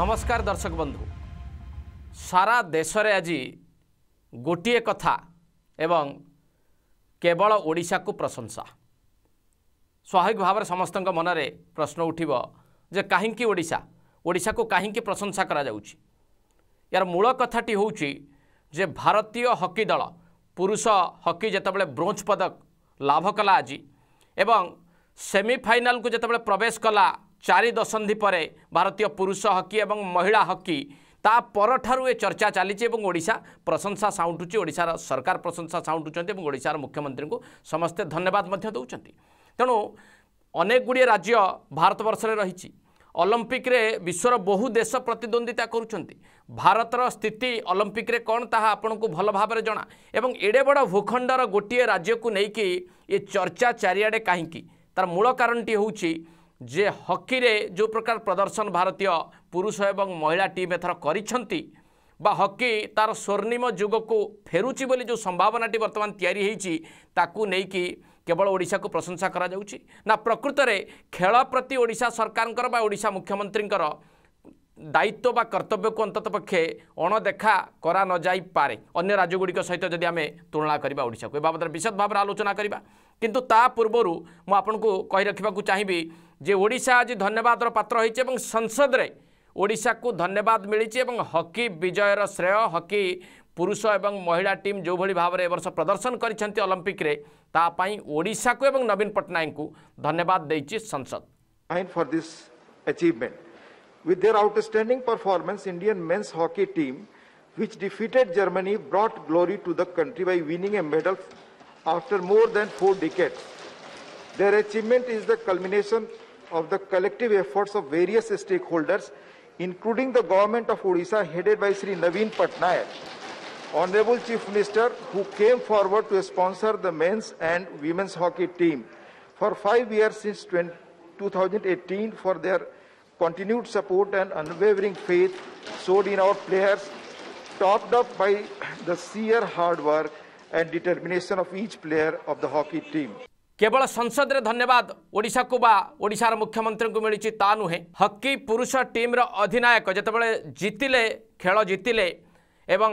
ନମସ୍କାର ଦର୍ଶକ ବନ୍ଧୁ ସାରା ଦେଶରେ ଆଜି ଗୋଟିଏ କଥା ଏବଂ କେବଳ ଓଡ଼ିଶାକୁ ପ୍ରଶଂସା ସ୍ୱାଭାବିକ ଭାବରେ ସମସ୍ତଙ୍କ ମନରେ ପ୍ରଶ୍ନ ଉଠିବ ଯେ କାହିଁକି ଓଡ଼ିଶା ଓଡ଼ିଶାକୁ କାହିଁକି ପ୍ରଶଂସା କରାଯାଉଛି ଏହାର ମୂଳ କଥାଟି ହେଉଛି ଯେ ଭାରତୀୟ ହକି ଦଳ ପୁରୁଷ ହକି ଯେତେବେଳେ ବ୍ରୋଞ୍ଜ ପଦକ ଲାଭ କଲା ଆଜି ଏବଂ ସେମିଫାଇନାଲକୁ ଯେତେବେଳେ ପ୍ରବେଶ କଲା ଚାରି ଦଶନ୍ଧି ପରେ ଭାରତୀୟ ପୁରୁଷ ହକି ଏବଂ ମହିଳା ହକି ତା ପରଠାରୁ ଏ ଚର୍ଚ୍ଚା ଚାଲିଛି ଏବଂ ଓଡ଼ିଶା ପ୍ରଶଂସା ସାଉଁଟୁଛି ଓଡ଼ିଶାର ସରକାର ପ୍ରଶଂସା ସାଉଁଟୁଛନ୍ତି ଏବଂ ଓଡ଼ିଶାର ମୁଖ୍ୟମନ୍ତ୍ରୀଙ୍କୁ ସମସ୍ତେ ଧନ୍ୟବାଦ ମଧ୍ୟ ଦେଉଛନ୍ତି ତେଣୁ ଅନେକ ଗୁଡ଼ିଏ ରାଜ୍ୟ ଭାରତବର୍ଷରେ ରହିଛି ଅଲମ୍ପିକରେ ବିଶ୍ୱର ବହୁ ଦେଶ ପ୍ରତିଦ୍ୱନ୍ଦ୍ୱିତା କରୁଛନ୍ତି ଭାରତର ସ୍ଥିତି ଅଲମ୍ପିକରେ କ'ଣ ତାହା ଆପଣଙ୍କୁ ଭଲ ଭାବରେ ଜଣା ଏବଂ ଏଡ଼େ ବଡ଼ ଭୂଖଣ୍ଡର ଗୋଟିଏ ରାଜ୍ୟକୁ ନେଇକି ଏ ଚର୍ଚ୍ଚା ଚାରିଆଡ଼େ କାହିଁକି ତା'ର ମୂଳ କାରଣଟି ହେଉଛି ଯେ ହକିରେ ଯେଉଁ ପ୍ରକାର ପ୍ରଦର୍ଶନ ଭାରତୀୟ ପୁରୁଷ ଏବଂ ମହିଳା ଟିମ୍ ଏଥର କରିଛନ୍ତି ବା ହକି ତା'ର ସ୍ୱର୍ଣ୍ଣିମ ଯୁଗକୁ ଫେରୁଛି ବୋଲି ଯେଉଁ ସମ୍ଭାବନାଟି ବର୍ତ୍ତମାନ ତିଆରି ହୋଇଛି ତାକୁ ନେଇକି କେବଳ ଓଡ଼ିଶାକୁ ପ୍ରଶଂସା କରାଯାଉଛି ନା ପ୍ରକୃତରେ ଖେଳ ପ୍ରତି ଓଡ଼ିଶା ସରକାରଙ୍କର ବା ଓଡ଼ିଶା ମୁଖ୍ୟମନ୍ତ୍ରୀଙ୍କର ଦାୟିତ୍ୱ ବା କର୍ତ୍ତବ୍ୟକୁ ଅନ୍ତତ ପକ୍ଷେ ଅଣଦେଖା କରାନଯାଇପାରେ ଅନ୍ୟ ରାଜ୍ୟଗୁଡ଼ିକ ସହିତ ଯଦି ଆମେ ତୁଳନା କରିବା ଓଡ଼ିଶାକୁ ଏ ବାବଦରେ ବିଶଦ ଭାବରେ ଆଲୋଚନା କରିବା କିନ୍ତୁ ତା ପୂର୍ବରୁ ମୁଁ ଆପଣଙ୍କୁ କହି ରଖିବାକୁ ଚାହିଁବି जे ओडा आज धन्यवाद पात्र हो संसद ओडा को धन्यवाद मिली और हकी विजय श्रेय हकी पुरुष एवं महिला टीम जो भाई भाव में बर्ष प्रदर्शन करलंपिकापा को नवीन पट्टनायक धन्यवाद दे संसद for this achievement with their outstanding performance Indian men's hockey team which defeated Germany brought glory to the country by winning a medal after more than four decade their achievement is the culmination of the collective efforts of various stakeholders, including the government of Odisha headed by Sri Naveen Patnaik, Honorable Chief Minister, who came forward to sponsor the men's and women's hockey team for five years since 2018 for their continued support and unwavering faith showed in our players, topped up by the sheer hard work and determination of each player of the hockey team. କେବଳ ସଂସଦରେ ଧନ୍ୟବାଦ ଓଡ଼ିଶାକୁ ବା ଓଡ଼ିଶାର ମୁଖ୍ୟମନ୍ତ୍ରୀଙ୍କୁ ମିଳିଛି ତା ନୁହେଁ ହକି ପୁରୁଷ ଟିମ୍ର ଅଧିନାୟକ ଯେତେବେଳେ ଜିତିଲେ ଖେଳ ଜିତିଲେ ଏବଂ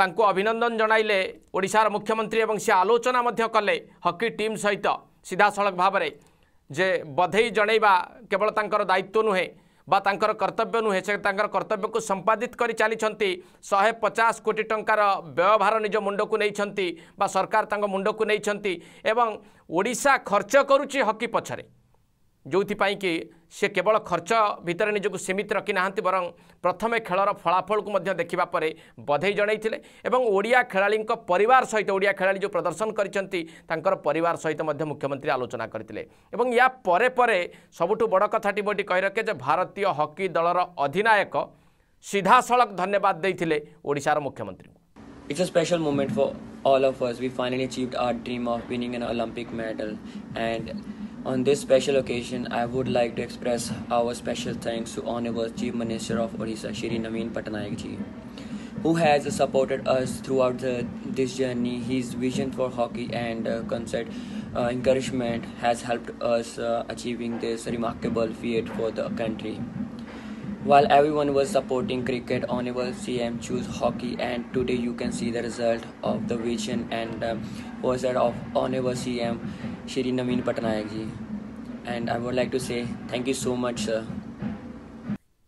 ତାଙ୍କୁ ଅଭିନନ୍ଦନ ଜଣାଇଲେ ଓଡ଼ିଶାର ମୁଖ୍ୟମନ୍ତ୍ରୀ ଏବଂ ସେ ଆଲୋଚନା ମଧ୍ୟ କଲେ ହକି ଟିମ୍ ସହିତ ସିଧାସଳଖ ଭାବରେ ଯେ ବଧେଇ ଜଣାଇବା କେବଳ ତାଙ୍କର ଦାୟିତ୍ୱ ନୁହେଁ ବା ତାଙ୍କର କର୍ତ୍ତବ୍ୟ ନୁହେଁ ସେ ତାଙ୍କର କର୍ତ୍ତବ୍ୟକୁ ସମ୍ପାଦିତ କରି ଚାଲିଛନ୍ତି ଶହେ ପଚାଶ କୋଟି ଟଙ୍କାର ବ୍ୟୟଭାର ନିଜ ମୁଣ୍ଡକୁ ନେଇଛନ୍ତି ବା ସରକାର ତାଙ୍କ ମୁଣ୍ଡକୁ ନେଇଛନ୍ତି ଏବଂ ଓଡ଼ିଶା ଖର୍ଚ୍ଚ କରୁଛି ହକି ପଛରେ ଯେଉଁଥିପାଇଁ କି ସେ କେବଳ ଖର୍ଚ୍ଚ ଭିତରେ ନିଜକୁ ସୀମିତ ରଖିନାହାନ୍ତି ବରଂ ପ୍ରଥମେ ଖେଳର ଫଳାଫଳକୁ ମଧ୍ୟ ଦେଖିବା ପରେ ବଧେଇ ଜଣାଇଥିଲେ ଏବଂ ଓଡ଼ିଆ ଖେଳାଳିଙ୍କ ପରିବାର ସହିତ ଓଡ଼ିଆ ଖେଳାଳି ଯେଉଁ ପ୍ରଦର୍ଶନ କରିଛନ୍ତି ତାଙ୍କର ପରିବାର ସହିତ ମଧ୍ୟ ମୁଖ୍ୟମନ୍ତ୍ରୀ ଆଲୋଚନା କରିଥିଲେ ଏବଂ ୟା ପରେ ପରେ ସବୁଠୁ ବଡ଼ କଥାଟି ମୋଟି କହି ରଖେ ଯେ ଭାରତୀୟ ହକି ଦଳର ଅଧିନାୟକ ସିଧାସଳଖ ଧନ୍ୟବାଦ ଦେଇଥିଲେ ଓଡ଼ିଶାର ମୁଖ୍ୟମନ୍ତ୍ରୀଙ୍କୁ It's a special moment for all of us. We finally achieved our dream of winning an Olympic medal and On this special occasion, I would like to express our special thanks to Honorable Chief Minister of Odisha, Shri Naveen Patnaik ji, who has supported us throughout the, this journey. His vision for hockey and uh, concert uh, encouragement has helped us uh, achieving this remarkable feat for the country. While everyone was supporting cricket, Honorable CM chose hockey, and today you can see the result of the vision and um, of Honorable CM Shri Naveen Patnaik ji. And I would like to say thank you so much, sir.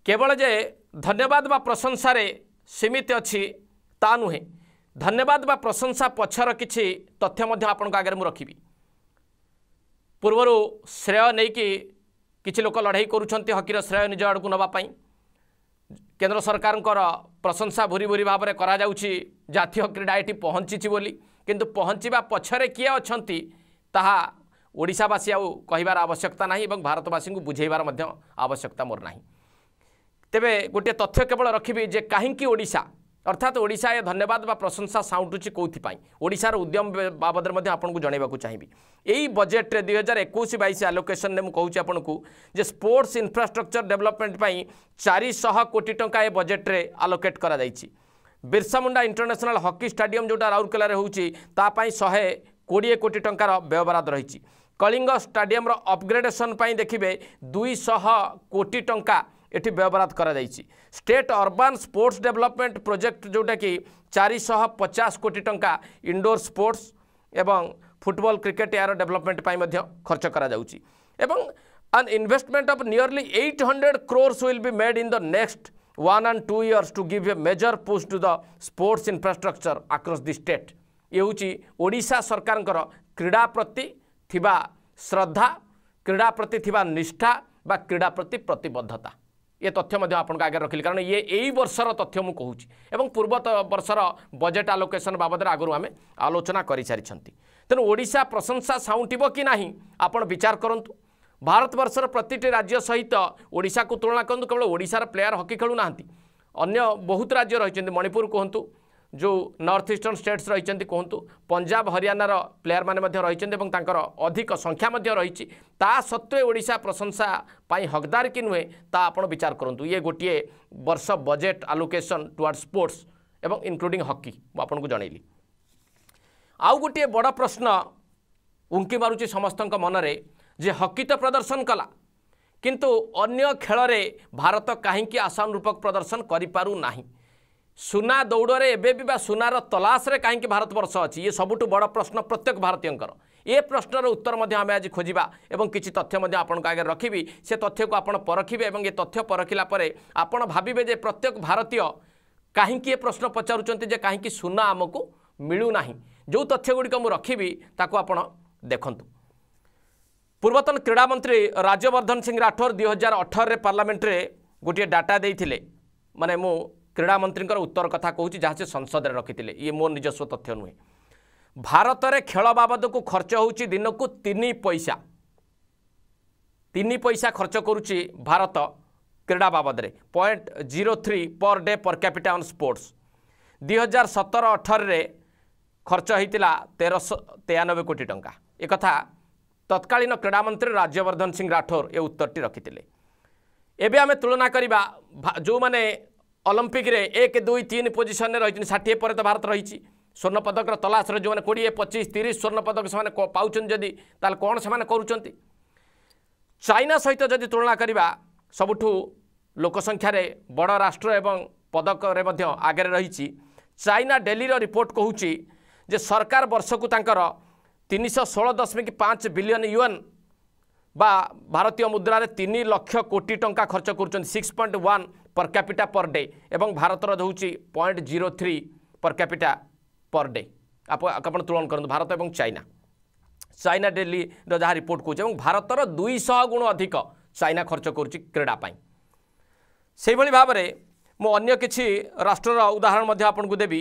केवल जे धन्यवाद बा प्रशंसा रे सीमित अछि ता नुहे धन्यवाद बा प्रशंसा पछर किछि तथ्य मध्य आपन आगे मु रखिबी पूर्वर श्रेय नहीं कि किसी लोक लड़े करुं हकीर श्रेय निज आड़ को नापी केन्द्र सरकार प्रशंसा भूरी भूरी भाव में जातीय क्रीड़ा ये पहुँची बोली कितु पहुँचवा पक्ष किए अच्छा ताशावासी आज कहार आवश्यकता ना भारतवासी को बुझेबार आवश्यकता मोर ना तेरे गोटे तथ्य केवल रखी जे कहींशा अर्थात ओडा धन्यवाद व प्रशंसा साउंटुची साउटुची कौपार उद्यम बाबद जनवाक चाहिए यही बजेट्रे दुई हजार एक बैश आलोकेशन में कहूँ आपन को स्पोर्ट्स इनफ्रास्ट्रक्चर डेभलपमेंट शह कोटी टाँह ए बजेट्रे आलोकेट कर Birsa Munda international hockey stadium जोटा राउरकेल होती शहे কোড়িয়ে কোটি টঙ্কার ব্যয়বরাদ রয়েছে কলিঙ্গ স্টাডিয়ামর অপগ্রেডেসন পাই দেখবে দুইশহ কোটি টঙ্কা এটি ব্যয়বরাদ করা যাইছি state urban sports development project যেটাকি চারিশহ পচাশ কোটি টঙ্কা ইনডোর স্পোর্টস এবং ফুটবল ক্রিকেট এর ডেভেলপমেন্ট পাই মধ্য খরচ করা যাচ্ছে এবং an investment of nearly 800 crores will be made in the next one and two years to give a major push to the sports infrastructure across the state. ଇଏ ହେଉଛି ଓଡ଼ିଶା ସରକାରଙ୍କର କ୍ରୀଡ଼ା ପ୍ରତି ଥିବା ଶ୍ରଦ୍ଧା କ୍ରୀଡ଼ା ପ୍ରତି ଥିବା ନିଷ୍ଠା ବା କ୍ରୀଡ଼ା ପ୍ରତି ପ୍ରତିବଦ୍ଧତା ଇଏ ତଥ୍ୟ ମଧ୍ୟ ଆପଣଙ୍କ ଆଗରେ ରଖିଲି କାରଣ ଇଏ ଏଇ ବର୍ଷର ତଥ୍ୟ ମୁଁ କହୁଛି ଏବଂ ପୂର୍ବତ ବର୍ଷର ବଜେଟ୍ ଆଲୋକେସନ୍ ବାବଦରେ ଆଗରୁ ଆମେ ଆଲୋଚନା କରିସାରିଛନ୍ତି ତେଣୁ ଓଡ଼ିଶା ପ୍ରଶଂସା ସାଉଁଟିବ କି ନାହିଁ ଆପଣ ବିଚାର କରନ୍ତୁ ଭାରତବର୍ଷର ପ୍ରତିଟି ରାଜ୍ୟ ସହିତ ଓଡ଼ିଶାକୁ ତୁଳନା କରନ୍ତୁ କେବଳ ଓଡ଼ିଶାର ପ୍ଲେୟାର୍ ହକି ଖେଳୁନାହାନ୍ତି ଅନ୍ୟ ବହୁତ ରାଜ୍ୟ ରହିଛନ୍ତି ମଣିପୁର କୁହନ୍ତୁ ଯେଉଁ ନର୍ଥ ଇଷ୍ଟର୍ଣ୍ଣ ଷ୍ଟେଟ୍ସ ରହିଛନ୍ତି କୁହନ୍ତୁ ପଞ୍ଜାବ ହରିୟାନାର ପ୍ଲେୟାରମାନେ ମଧ୍ୟ ରହିଛନ୍ତି ଏବଂ ତାଙ୍କର ଅଧିକ ସଂଖ୍ୟା ମଧ୍ୟ ରହିଛି ତା ସତ୍ତ୍ୱେ ଓଡ଼ିଶା ପ୍ରଶଂସା ପାଇଁ ହକଦାର କି ନୁହେଁ ତା ଆପଣ ବିଚାର କରନ୍ତୁ ଇଏ ଗୋଟିଏ ବର୍ଷ ବଜେଟ୍ ଆଲୋକେସନ୍ ଟୁୱାର୍ଡ ସ୍ପୋର୍ଟସ୍ ଏବଂ ଇନକ୍ଲୁଡ଼ିଂ ହକି ମୁଁ ଆପଣଙ୍କୁ ଜଣାଇଲି ଆଉ ଗୋଟିଏ ବଡ଼ ପ୍ରଶ୍ନ ଉଙ୍କି ମାରୁଛି ସମସ୍ତଙ୍କ ମନରେ ଯେ ହକି ତ ପ୍ରଦର୍ଶନ କଲା କିନ୍ତୁ ଅନ୍ୟ ଖେଳରେ ଭାରତ କାହିଁକି ଆଶାନୁରୂପକ ପ୍ରଦର୍ଶନ କରିପାରୁନାହିଁ ସୁନା ଦୌଡ଼ରେ ଏବେ ବି ବା ସୁନାର ତଲାସରେ କାହିଁକି ଭାରତବର୍ଷ ଅଛି ଇଏ ସବୁଠୁ ବଡ଼ ପ୍ରଶ୍ନ ପ୍ରତ୍ୟେକ ଭାରତୀୟଙ୍କର ଏ ପ୍ରଶ୍ନର ଉତ୍ତର ମଧ୍ୟ ଆମେ ଆଜି ଖୋଜିବା ଏବଂ କିଛି ତଥ୍ୟ ମଧ୍ୟ ଆପଣଙ୍କ ଆଗରେ ରଖିବି ସେ ତଥ୍ୟକୁ ଆପଣ ପରଖିବେ ଏବଂ ଏ ତଥ୍ୟ ପରଖିଲା ପରେ ଆପଣ ଭାବିବେ ଯେ ପ୍ରତ୍ୟେକ ଭାରତୀୟ କାହିଁକି ଏ ପ୍ରଶ୍ନ ପଚାରୁଛନ୍ତି ଯେ କାହିଁକି ସୁନା ଆମକୁ ମିଳୁନାହିଁ ଯେଉଁ ତଥ୍ୟଗୁଡ଼ିକ ମୁଁ ରଖିବି ତାକୁ ଆପଣ ଦେଖନ୍ତୁ ପୂର୍ବତନ କ୍ରୀଡ଼ାମନ୍ତ୍ରୀ ରାଜ୍ୟବର୍ଦ୍ଧନ ସିଂ ରାଠୋର ଦୁଇହଜାର ଅଠରରେ ପାର୍ଲାମେଣ୍ଟରେ ଗୋଟିଏ ଡାଟା ଦେଇଥିଲେ ମାନେ ମୁଁ କ୍ରୀଡ଼ା ମନ୍ତ୍ରୀଙ୍କର ଉତ୍ତର କଥା କହୁଛି ଯାହା ସେ ସଂସଦରେ ରଖିଥିଲେ ଇଏ ମୋ ନିଜସ୍ୱ ତଥ୍ୟ ନୁହେଁ ଭାରତରେ ଖେଳ ବାବଦକୁ ଖର୍ଚ୍ଚ ହେଉଛି ଦିନକୁ ତିନି ପଇସା ତିନି ପଇସା ଖର୍ଚ୍ଚ କରୁଛି ଭାରତ କ୍ରୀଡ଼ା ବାବଦରେ point zero three per day per capita on sports ଦୁଇ ହଜାର ସତର ଅଠରରେ ଖର୍ଚ୍ଚ ହୋଇଥିଲା ତେରଶହ ତେୟାନବେ କୋଟି ଟଙ୍କା ଏକଥା ତତ୍କାଳୀନ କ୍ରୀଡ଼ାମନ୍ତ୍ରୀ ରାଜ୍ୟବର୍ଦ୍ଧନ ସିଂ ରାଠୋର ଏ ଉତ୍ତରଟି ରଖିଥିଲେ ଏବେ ଆମେ ତୁଳନା କରିବା ଯେଉଁମାନେ ଅଲମ୍ପିକରେ ଏକ ଦୁଇ ତିନି ପୋଜିସନରେ ରହିଛନ୍ତି ଷାଠିଏ ପରେ ତ ଭାରତ ରହିଛି ସ୍ୱର୍ଣ୍ଣ ପଦକର ତଲାସରେ ଯେଉଁମାନେ କୋଡ଼ିଏ ପଚିଶ ତିରିଶ ସ୍ୱର୍ଣ୍ଣ ପଦକ ସେମାନେ ପାଉଛନ୍ତି ଯଦି ତାହେଲେ କ'ଣ ସେମାନେ କରୁଛନ୍ତି ଚାଇନା ସହିତ ଯଦି ତୁଳନା କରିବା ସବୁଠୁ ଲୋକ ସଂଖ୍ୟାରେ ବଡ଼ ରାଷ୍ଟ୍ର ଏବଂ ପଦକରେ ମଧ୍ୟ ଆଗରେ ରହିଛି ଚାଇନା ଡେଲିର ରିପୋର୍ଟ କହୁଛି ଯେ ସରକାର ବର୍ଷକୁ ତାଙ୍କର ତିନିଶହ ଷୋହଳ ଦଶମିକ ପାଞ୍ଚ ବିଲିୟନ୍ ୟୁଏନ୍ ବା ଭାରତୀୟ ମୁଦ୍ରାରେ ତିନି ଲକ୍ଷ କୋଟି ଟଙ୍କା ଖର୍ଚ୍ଚ କରୁଛନ୍ତି six point one per capita per day ଏବଂ ଭାରତର ହେଉଛି point zero three per capita per day ଆପଣ ତୁଳନା କରନ୍ତୁ ଭାରତ ଏବଂ ଚାଇନା ଚାଇନା ଡେଲିର ଯାହା ରିପୋର୍ଟ କହୁଛି ଏବଂ ଭାରତର ଦୁଇଶହ ଗୁଣ ଅଧିକ ଚାଇନା ଖର୍ଚ୍ଚ କରୁଛି କ୍ରୀଡ଼ା ପାଇଁ ସେହିଭଳି ଭାବରେ ମୁଁ ଅନ୍ୟ କିଛି ରାଷ୍ଟ୍ରର ଉଦାହରଣ ମଧ୍ୟ ଆପଣଙ୍କୁ ଦେବି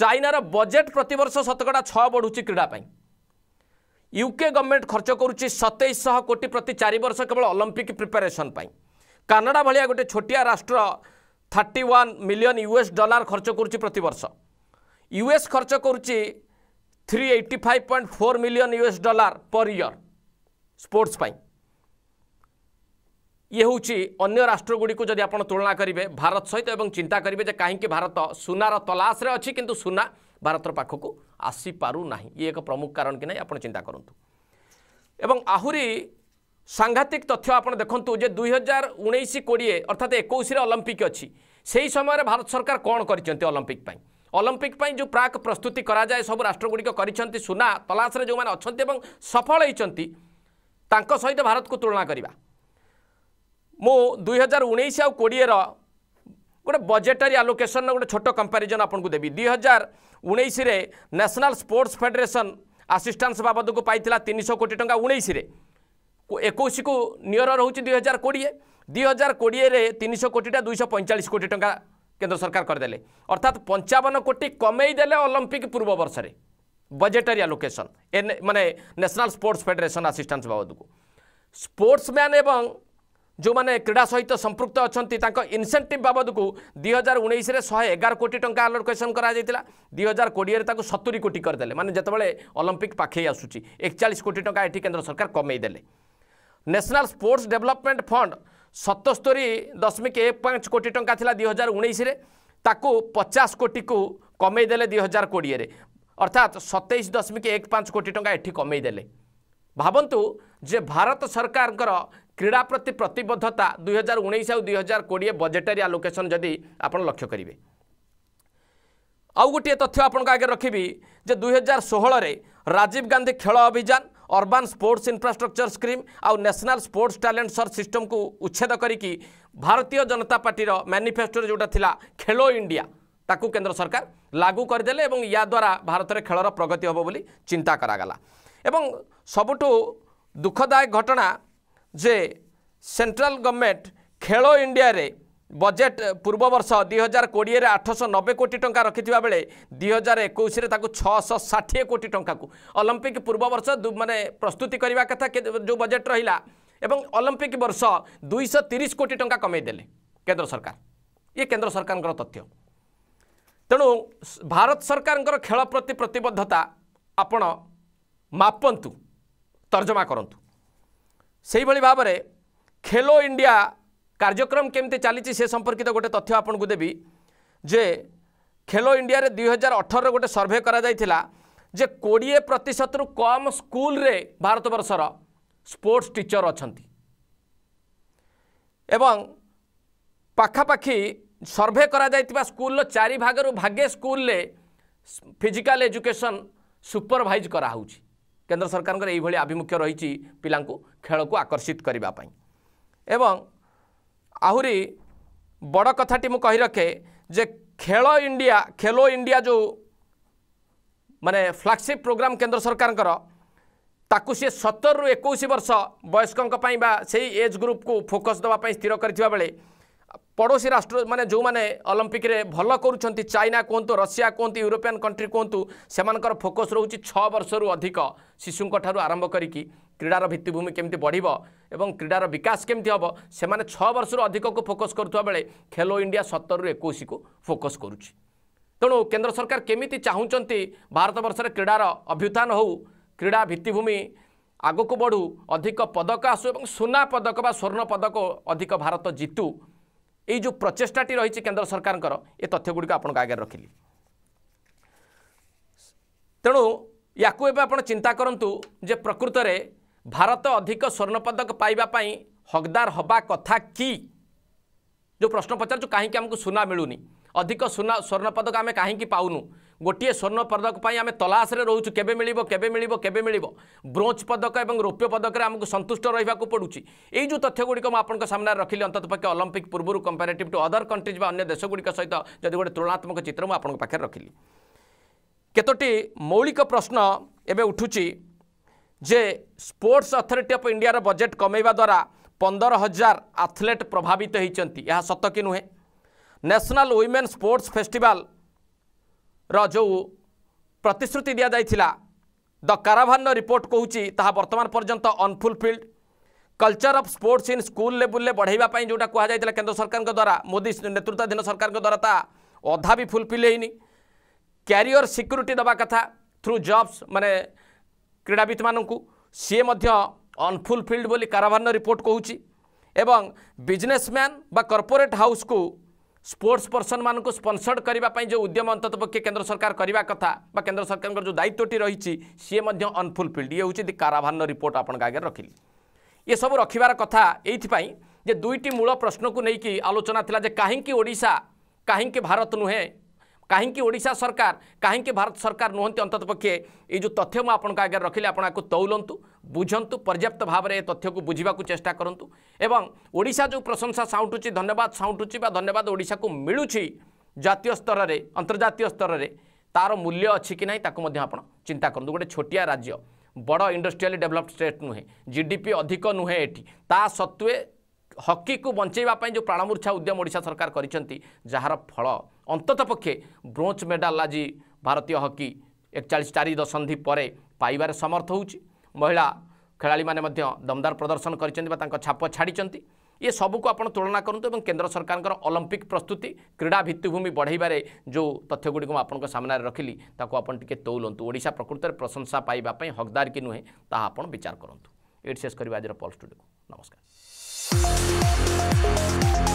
ଚାଇନାର ବଜେଟ୍ ପ୍ରତିବର୍ଷ ଶତକଡ଼ା ଛଅ ବଢ଼ୁଛି କ୍ରୀଡ଼ା ପାଇଁ ইউকে গভর্নমেন্ট খরচ করুচি সতেইশ কোটি প্রতি চারি বর্ষ কেবল অলিম্পিক প্রিপারেসন পাই কানাডা ভাগ গোটে ছোটিয়া রাষ্ট্র thirty one million US dollar খরচ করুচি প্রতি বর্ষ ইউএস খরচ করুচি three eighty five point four million US dollar per year sports পাই ଇଏ ହେଉଛି ଅନ୍ୟ ରାଷ୍ଟ୍ରଗୁଡ଼ିକୁ ଯଦି ଆପଣ ତୁଳନା କରିବେ ଭାରତ ସହିତ ଏବଂ ଚିନ୍ତା କରିବେ ଯେ କାହିଁକି ଭାରତ ସୁନାର ତଲାସରେ ଅଛି ଭାରତର ପାଖକୁ ଆସିପାରୁ ନାହିଁ ଇଏ ଏକ ପ୍ରମୁଖ କାରଣ କି ନାହିଁ ଆପଣ ଚିନ୍ତା କରନ୍ତୁ ଏବଂ ଆହୁରି ସାଂଘାତିକ ତଥ୍ୟ ଆପଣ ଦେଖନ୍ତୁ ଯେ ଦୁଇ ହଜାର ଉଣେଇଶ କୋଡ଼ିଏ ଅର୍ଥାତ୍ ଏକୋଇଶରେ ଅଲମ୍ପିକ ଅଛି ସେହି ସମୟରେ ଭାରତ ସରକାର କ'ଣ କରିଛନ୍ତି ଅଲମ୍ପିକ ପାଇଁ ଅଲମ୍ପିକ ପାଇଁ ଯେଉଁ ପ୍ରାକ୍ ପ୍ରସ୍ତୁତି କରାଯାଏ ସବୁ ରାଷ୍ଟ୍ରଗୁଡ଼ିକ କରିଛନ୍ତି ସୁନା ତଲାସରେ ଯେଉଁମାନେ ଅଛନ୍ତି ଏବଂ ସଫଳ ହୋଇଛନ୍ତି ତାଙ୍କ ସହିତ ଭାରତକୁ ତୁଳନା କରିବା ମୁଁ ଦୁଇ ହଜାର ଉଣେଇଶ ଆଉ କୋଡ଼ିଏର गोटे बजेटरी आलोकेशन गोटे छोट कंपेरिजन आपको देवी दुई हजार उन्नीस न्यासनाल स्पोर्ट्स फेडेरेसन आसीस्टान्स बाबद को पाई तीन शौ कोटी टाँग उन्नीस एक निअर रोच दुई हजार कोड़े दुई हजार कोड़े तीन शौ कोटा दुई पैंचाश कोटी टाँग केन्द्र सरकार करदे अर्थात पंचावन कोटी कमेदे अलंपिक पूर्व वर्ष बजेटरी आलोकेशन ए मानने न्यासनाल स्पोर्ट्स फेडेरेसन आसीस्टान्स बाबद को स्पोर्ट्स स्पोर्ट्समैन जो मैंने क्रीड़ा सहित संपुक्त अच्छा इनसेटिव बाबद को दुई हजार उन्नीस शहे एगार कोटी टाँग आलोकेशन कर दुई हजार कोड़े सतुरी कोटी करदे मैंने जितेबाला अलंपिक पखे आसूसी एकचाश कोटी टाँग ये केन्द्र सरकार कमईदे न्यासनाल स्पोर्ट्स डेभलपमेंट फंड सतस्तरी दशमिक एक पांच कोटी टाँग दुई हजार उन्नीस पचास कोटी को कमईदे दुई हजार कोड़े अर्थात सतईस दशमिक एक पांच कोटी टाँग ये कमईदे भावंतु जे भारत सरकार ক্রীড়া প্রতি प्रतिबद्धতা 2019 আৰু 2020 ৰ বাজেটৰী অ্যালোকেচন যদি আপোন লক্ষ্য কৰিব। আৰু গটিয়ে তথ্য আপোনক আগৰ ৰাখিবি যে 2016 ৰে Rajiv Gandhi Khel Abhiyan urban sports infrastructure scheme আৰু ন্যাশনাল স্পোর্টস টැලেন্ট சர் সিস্টেমক উচ্ছেদ কৰি কি ভাৰতীয় জনতা পাৰ্টিৰ মেনিফেষ্টোৰ যোটা থিলা খেলো ইন্ডিয়া তাকু কেন্দ্ৰীয় চৰকাৰ লাগু কৰিলে আৰু ইয়া দ্বাৰা ভাৰতৰ খেলৰ প্ৰগতি হ'ব বুলি চিন্তা কৰা গলা। আৰু সবটো দুখদায়ক ঘটনা ଯେ ସେଣ୍ଟ୍ରାଲ ଗଭର୍ଣ୍ଣମେଣ୍ଟ ଖେଳୋ ଇଣ୍ଡିଆରେ ବଜେଟ୍ ପୂର୍ବ ବର୍ଷ ଦୁଇ ହଜାର କୋଡ଼ିଏରେ ଆଠଶହ ନବେ କୋଟି ଟଙ୍କା ରଖିଥିବା ବେଳେ ଦୁଇ ହଜାର ଏକୋଇଶରେ ତାକୁ ଛଅଶହ ଷାଠିଏ କୋଟି ଟଙ୍କାକୁ ଅଲମ୍ପିକ୍ ପୂର୍ବ ବର୍ଷ ମାନେ ପ୍ରସ୍ତୁତି କରିବା କଥା ଯେଉଁ ବଜେଟ୍ ରହିଲା ଏବଂ ଅଲମ୍ପିକ୍ ବର୍ଷ ଦୁଇଶହ ତିରିଶ କୋଟି ଟଙ୍କା କମେଇଦେଲେ କେନ୍ଦ୍ର ସରକାର ଇଏ କେନ୍ଦ୍ର ସରକାରଙ୍କର ତଥ୍ୟ ତେଣୁ ଭାରତ ସରକାରଙ୍କର ଖେଳ ପ୍ରତି ପ୍ରତିବଦ୍ଧତା ଆପଣ ମାପନ୍ତୁ ତର୍ଜମା କରନ୍ତୁ ସେହିଭଳି ଭାବରେ ଖେଲୋ ଇଣ୍ଡିଆ କାର୍ଯ୍ୟକ୍ରମ କେମିତି ଚାଲିଛି ସେ ସମ୍ପର୍କିତ ଗୋଟେ ତଥ୍ୟ ଆପଣଙ୍କୁ ଦେବି ଯେ ଖେଲୋ ଇଣ୍ଡିଆରେ ଦୁଇ ହଜାର ଅଠରରେ ଗୋଟେ ସର୍ଭେ କରାଯାଇଥିଲା ଯେ କୋଡ଼ିଏ ପ୍ରତିଶତରୁ କମ୍ ସ୍କୁଲରେ ଭାରତବର୍ଷର ସ୍ପୋର୍ଟସ୍ ଟିଚର୍ ଅଛନ୍ତି ଏବଂ ପାଖାପାଖି ସର୍ଭେ କରାଯାଇଥିବା ସ୍କୁଲର ଚାରି ଭାଗରୁ ଭାଗେ ସ୍କୁଲରେ ଫିଜିକାଲ୍ ଏଜୁକେସନ୍ ସୁପରଭାଇଜ୍ କରାହେଉଛି କେନ୍ଦ୍ର ସରକାରଙ୍କର ଏଇଭଳି ଆଭିମୁଖ୍ୟ ରହିଛି ପିଲାଙ୍କୁ ଖେଳକୁ ଆକର୍ଷିତ କରିବା ପାଇଁ ଏବଂ ଆହୁରି ବଡ଼ କଥାଟି ମୁଁ କହିରଖେ ଯେ ଖେଳ ଇଣ୍ଡିଆ ଖେଲୋ ଇଣ୍ଡିଆ ଯେଉଁ ମାନେ ଫ୍ଲାଗସିପ୍ ପ୍ରୋଗ୍ରାମ୍ କେନ୍ଦ୍ର ସରକାରଙ୍କର ତାକୁ ସିଏ ସତରରୁ ଏକୋଇଶ ବର୍ଷ ବୟସ୍କଙ୍କ ପାଇଁ ବା ସେଇ ଏଜ୍ ଗ୍ରୁପ୍କୁ ଫୋକସ୍ ଦେବା ପାଇଁ ସ୍ଥିର କରିଥିବା ବେଳେ ପଡ଼ୋଶୀ ରାଷ୍ଟ୍ର ମାନେ ଯେଉଁମାନେ ଅଲମ୍ପିକରେ ଭଲ କରୁଛନ୍ତି ଚାଇନା କୁହନ୍ତୁ ରଷିଆ କୁହନ୍ତୁ ୟୁରୋପିଆନ୍ କଣ୍ଟ୍ରି କୁହନ୍ତୁ ସେମାନଙ୍କର ଫୋକସ୍ ରହୁଛି ଛଅ ବର୍ଷରୁ ଅଧିକ ଶିଶୁଙ୍କଠାରୁ ଆରମ୍ଭ କରିକି କ୍ରୀଡ଼ାର ଭିତ୍ତିଭୂମି କେମିତି ବଢ଼ିବ ଏବଂ କ୍ରୀଡ଼ାର ବିକାଶ କେମିତି ହେବ ସେମାନେ ଛଅ ବର୍ଷରୁ ଅଧିକକୁ ଫୋକସ୍ କରୁଥିବା ବେଳେ ଖେଲୋ ଇଣ୍ଡିଆ ସତରରୁ ଏକୋଇଶକୁ ଫୋକସ୍ କରୁଛି ତେଣୁ କେନ୍ଦ୍ର ସରକାର କେମିତି ଚାହୁଁଛନ୍ତି ଭାରତବର୍ଷରେ କ୍ରୀଡ଼ାର ଅଭ୍ୟୁତ୍ଥାନ ହେଉ କ୍ରୀଡ଼ା ଭିତ୍ତିଭୂମି ଆଗକୁ ବଢ଼ୁ ଅଧିକ ପଦକ ଆସୁ ଏବଂ ସୁନା ପଦକ ବା ସ୍ୱର୍ଣ୍ଣ ପଦକ ଅଧିକ ଭାରତ ଜିତୁ ଏଇ ଯେଉଁ ପ୍ରଚେଷ୍ଟାଟି ରହିଛି କେନ୍ଦ୍ର ସରକାରଙ୍କର ଏ ତଥ୍ୟଗୁଡ଼ିକ ଆପଣଙ୍କ ଆଗରେ ରଖିଲି ତେଣୁ ୟାକୁ ଏବେ ଆପଣ ଚିନ୍ତା କରନ୍ତୁ ଯେ ପ୍ରକୃତରେ ଭାରତ ଅଧିକ ସ୍ୱର୍ଣ୍ଣପଦକ ପାଇବା ପାଇଁ ହକଦାର ହେବା କଥା କି ଯେଉଁ ପ୍ରଶ୍ନ ପଚାରୁଛୁ କାହିଁକି ଆମକୁ ସୁନା ମିଳୁନି ଅଧିକ ସୁନା ସ୍ୱର୍ଣ୍ଣପଦକ ଆମେ କାହିଁକି ପାଉନୁ ଗୋଟିଏ ସ୍ୱର୍ଣ୍ଣ ପଦକ ପାଇଁ ଆମେ ତଲାସରେ ରହୁଛୁ କେବେ ମିଳିବ କେବେ ମିଳିବ କେବେ ମିଳିବ ବ୍ରୋଞ୍ଜ ପଦକ ଏବଂ ରୌପ୍ୟ ପଦକରେ ଆମକୁ ସନ୍ତୁଷ୍ଟ ରହିବାକୁ ପଡ଼ୁଛି ଏଇ ଯେଉଁ ତଥ୍ୟଗୁଡ଼ିକ ମୁଁ ଆପଣଙ୍କ ସାମ୍ନାରେ ରଖିଲି ଅନ୍ତତପକ୍ଷେ ଅଲମ୍ପିକ୍ ପୂର୍ବରୁ କମ୍ପାରେଟିଭ୍ ଟୁ ଅଦର କଣ୍ଟ୍ରିଜ୍ ବା ଅନ୍ୟ ଦେଶଗୁଡ଼ିକ ସହିତ ଯଦି ଗୋଟେ ତୁଳନାତ୍ମକ ଚିତ୍ର ମୁଁ ଆପଣଙ୍କ ପାଖରେ ରଖିଲି କେତୋଟି ମୌଳିକ ପ୍ରଶ୍ନ ଏବେ ଉଠୁଛି ଯେ ସ୍ପୋର୍ଟସ୍ ଅଥରିଟି ଅଫ୍ ଇଣ୍ଡିଆର ବଜେଟ୍ କମେଇବା ଦ୍ୱାରା ପନ୍ଦର ହଜାର ଆଥଲେଟ୍ ପ୍ରଭାବିତ ହୋଇଛନ୍ତି ଏହା ସତ କି ନୁହେଁ ନ୍ୟାସନାଲ୍ ୱିମେନ୍ ସ୍ପୋର୍ଟସ୍ ଫେଷ୍ଟିଭାଲ୍ ଯେଉଁ ପ୍ରତିଶ୍ରୁତି ଦିଆଯାଇଥିଲା ଦ କାରାଭାନର ରିପୋର୍ଟ କହୁଛି ତାହା ବର୍ତ୍ତମାନ ପର୍ଯ୍ୟନ୍ତ unfulfilled culture of sports in school ଲେବୁଲରେ ବଢ଼ାଇବା ପାଇଁ ଯେଉଁଟା କୁହାଯାଇଥିଲା କେନ୍ଦ୍ର ସରକାରଙ୍କ ଦ୍ୱାରା ମୋଦି ନେତୃତ୍ୱାଧୀନ ସରକାରଙ୍କ ଦ୍ୱାରା ତା ଅଧା ବି ଫୁଲଫିଲ୍ ହେଇନି କ୍ୟାରିୟର ସିକ୍ୟୁରିଟି ଦେବା କଥା থ্রু জবস মানে ক্রীড়াবিদ মানুষ সি অনফুলফিল্ড বলে কারাভান্ন রিপোর্ট কুচি এবং বিজনেসম্যান বা কর্পোরেট হাউস কু स्पोर्ट्स पर्सन मान स्पनसर्ड करने जो उद्यम अंत पक्षे केन्द्र सरकार करने कथा केन्द्र सरकार जो दायित्वटी रही सीए अनफुलफिल्ड ये हूँ काराभान रिपोर्ट आपगे रखिली ये सब रखार कथा यहीपाई दुईट मूल प्रश्न को लेकिन आलोचना था कहीं ओडा कहीं भारत नुहे कहीं सरकार कहीं भारत सरकार नुहत अंत पक्षे ये तथ्य मुझे आपके रखिली आपको तौलतु ବୁଝନ୍ତୁ ପର୍ଯ୍ୟାପ୍ତ ଭାବରେ ଏ ତଥ୍ୟକୁ ବୁଝିବାକୁ ଚେଷ୍ଟା କରନ୍ତୁ ଏବଂ ଓଡ଼ିଶା ଯେଉଁ ପ୍ରଶଂସା ସାଉଁଟୁଛି ଧନ୍ୟବାଦ ସାଉଁଟୁଛି ବା ଧନ୍ୟବାଦ ଓଡ଼ିଶାକୁ ମିଳୁଛି ଜାତୀୟ ସ୍ତରରେ ଅନ୍ତର୍ଜାତୀୟ ସ୍ତରରେ ତାର ମୂଲ୍ୟ ଅଛି କି ନାହିଁ ତାକୁ ମଧ୍ୟ ଆପଣ ଚିନ୍ତା କରନ୍ତୁ ଗୋଟେ ଛୋଟିଆ ରାଜ୍ୟ ବଡ଼ ଇଣ୍ଡଷ୍ଟ୍ରିଆଲି ଡେଭଲପ୍ଡ ଷ୍ଟେଟ୍ ନୁହେଁ ଜିଡିପି ଅଧିକ ନୁହେଁ ଏଠି ତା ସତ୍ତ୍ୱେ ହକିକୁ ବଞ୍ଚାଇବା ପାଇଁ ଯେଉଁ ପ୍ରାଣମୂର୍ଚ୍ଛା ଉଦ୍ୟମ ଓଡ଼ିଶା ସରକାର କରିଛନ୍ତି ଯାହାର ଫଳ ଅନ୍ତତଃ ପକ୍ଷେ ବ୍ରୋଞ୍ଜ ମେଡାଲ ଆଜି ଭାରତୀୟ ହକି ଏକଚାଳିଶ ଚାରି ଦଶନ୍ଧି ପରେ ପାଇବାରେ ସମର୍ଥ ହେଉଛି ମହିଳା ଖେଳାଳିମାନେ ମଧ୍ୟ ଦମଦାର ପ୍ରଦର୍ଶନ କରିଛନ୍ତି ବା ତାଙ୍କ ଛାପ ଛାଡ଼ିଛନ୍ତି ଇଏ ସବୁକୁ ଆପଣ ତୁଳନା କରନ୍ତୁ ଏବଂ କେନ୍ଦ୍ର ସରକାରଙ୍କର ଅଲମ୍ପିକ୍ ପ୍ରସ୍ତୁତି କ୍ରୀଡ଼ା ଭିତ୍ତିଭୂମି ବଢ଼ାଇବାରେ ଯେଉଁ ତଥ୍ୟଗୁଡ଼ିକୁ ମୁଁ ଆପଣଙ୍କ ସାମ୍ନାରେ ରଖିଲି ତାକୁ ଆପଣ ଟିକିଏ ତଉଲନ୍ତୁ ଓଡ଼ିଶା ପ୍ରକୃତରେ ପ୍ରଶଂସା ପାଇବା ପାଇଁ ହକଦାର କି ନୁହେଁ ତାହା ଆପଣ ବିଚାର କରନ୍ତୁ ଏଇଠି ଶେଷ କରିବା ଆଜିର ପଲ୍ ଷ୍ଟୁଡ଼ିଓକୁ ନମସ୍କାର